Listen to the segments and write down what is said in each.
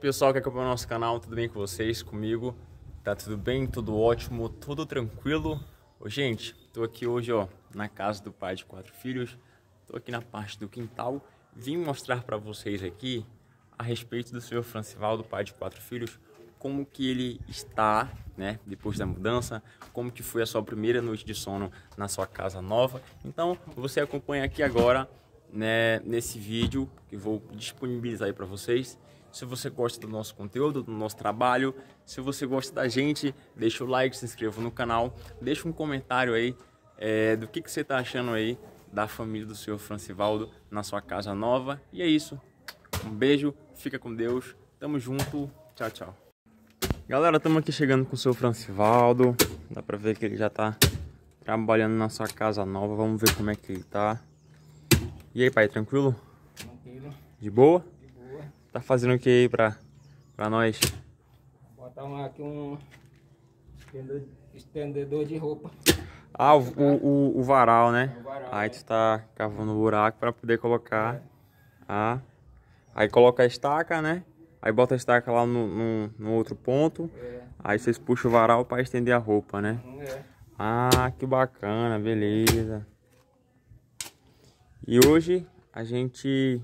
Pessoal que acompanha o nosso canal, tudo bem com vocês? Comigo? Tá tudo bem, tudo ótimo, tudo tranquilo? Ô, gente, tô aqui hoje ó, na casa do pai de quatro filhos, tô aqui na parte do quintal, vim mostrar para vocês aqui a respeito do senhor Francival, do pai de quatro filhos, como que ele está, né, depois da mudança, como que foi a sua primeira noite de sono na sua casa nova. Então, você acompanha aqui agora, né, nesse vídeo que vou disponibilizar aí para vocês se você gosta do nosso conteúdo, do nosso trabalho, se você gosta da gente, deixa o like, se inscreva no canal, deixa um comentário aí é, do que, que você está achando aí da família do senhor Francivaldo na sua casa nova. E é isso. Um beijo, fica com Deus, tamo junto, tchau, tchau. Galera, estamos aqui chegando com o senhor Francivaldo. Dá pra ver que ele já tá trabalhando na sua casa nova. Vamos ver como é que ele tá. E aí, pai, tranquilo? Tranquilo. De boa? Tá fazendo o que aí pra, pra nós? Vou botar um, aqui um estendedor de roupa. Ah, o, o, o, varal, né? O varal, aí é. tu tá cavando o buraco pra poder colocar. É. Ah. Aí coloca a estaca, né? Aí bota a estaca lá no, no, no outro ponto. É. Aí vocês puxam o varal pra estender a roupa, né? Hum, é. Ah, que bacana, beleza. E hoje a gente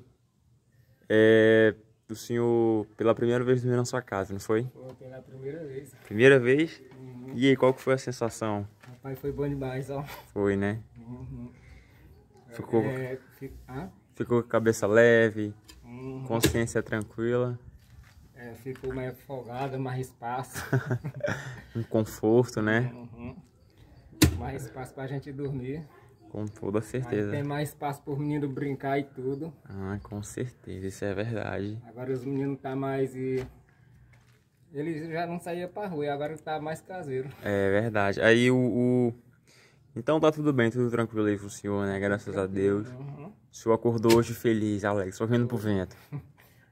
é, do senhor pela primeira vez dormir na sua casa, não foi? Foi pela primeira vez. Primeira vez? Uhum. E aí, qual que foi a sensação? Rapaz, foi bom demais, ó. Foi, né? Uhum. Ficou, é, é fico, ah? ficou com a cabeça leve, uhum. consciência tranquila. É, ficou mais folgada, mais espaço. um conforto, né? Uhum. Mais espaço pra gente dormir. Com toda certeza. tem mais espaço para os meninos brincar e tudo. Ah, com certeza, isso é verdade. Agora os meninos tá mais... E... Eles já não saíam para rua, agora tá mais caseiro. É verdade. Aí o, o... Então tá tudo bem, tudo tranquilo aí funciona, né? Graças a Deus. Uhum. O senhor acordou hoje feliz, Alex, só pro vento.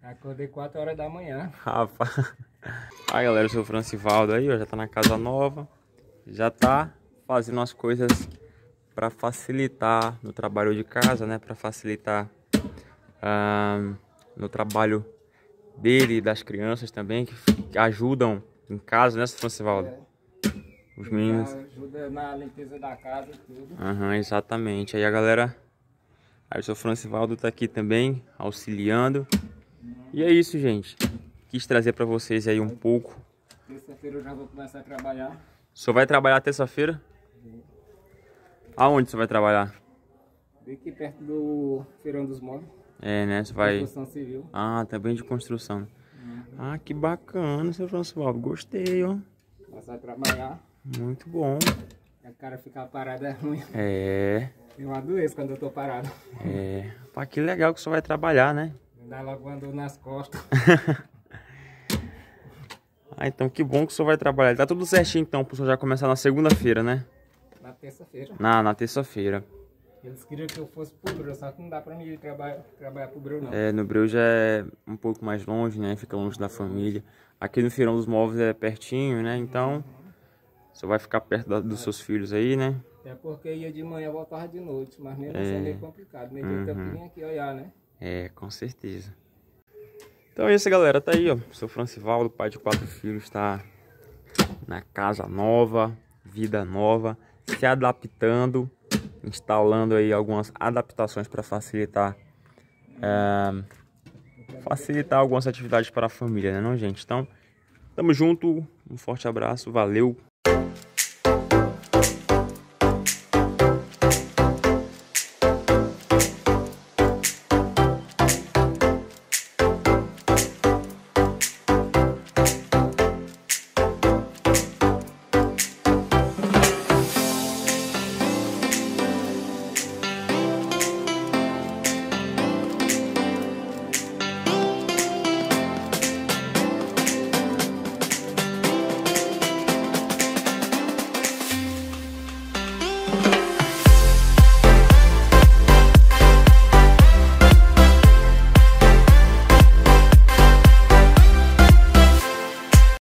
Acordei 4 horas da manhã. Rapaz. Aí galera, o seu Francivaldo aí, ó, já tá na casa nova. Já tá fazendo as coisas para facilitar no trabalho de casa, né? Para facilitar no trabalho dele e das crianças também, que ajudam em casa, né, Francivaldo? É. Os meninos. Ajuda na limpeza da casa e tudo. Uhum, exatamente. Aí a galera. Aí o seu Francivaldo tá aqui também, auxiliando. E é isso, gente. Quis trazer para vocês aí um pouco. Terça-feira eu já vou começar a trabalhar. Só vai trabalhar terça-feira? Aonde você vai trabalhar? Bem aqui perto do Feirão dos Móveis. É, né? Você vai... Construção civil. Ah, também tá de construção. Uhum. Ah, que bacana, seu François. Gostei, ó. Passar a trabalhar. Muito bom. A cara ficar parada é ruim. É. Eu adoeço quando eu tô parado. É. Pá, que legal que você vai trabalhar, né? Dá logo andou nas costas. ah, então que bom que o senhor vai trabalhar. Tá tudo certinho então, pro senhor já começar na segunda-feira, né? terça-feira. Na, na terça-feira. Eles queriam que eu fosse pro Breu, só que não dá pra mim trabalhar, trabalhar pro Breu, não. É, no Breu já é um pouco mais longe, né? Fica longe da família. Aqui no Feirão dos Móveis é pertinho, né? Então, você vai ficar perto da, dos seus filhos aí, né? É porque ia de manhã e voltava de noite, mas mesmo assim é. assim é meio complicado. Meio uhum. tempo aqui olhar, né? É, com certeza. Então é isso, galera. Tá aí, ó. Sou Francivaldo, pai de quatro filhos, tá na casa nova, vida nova se adaptando, instalando aí algumas adaptações para facilitar é, facilitar algumas atividades para a família, né, não, gente? Então, tamo junto, um forte abraço, valeu,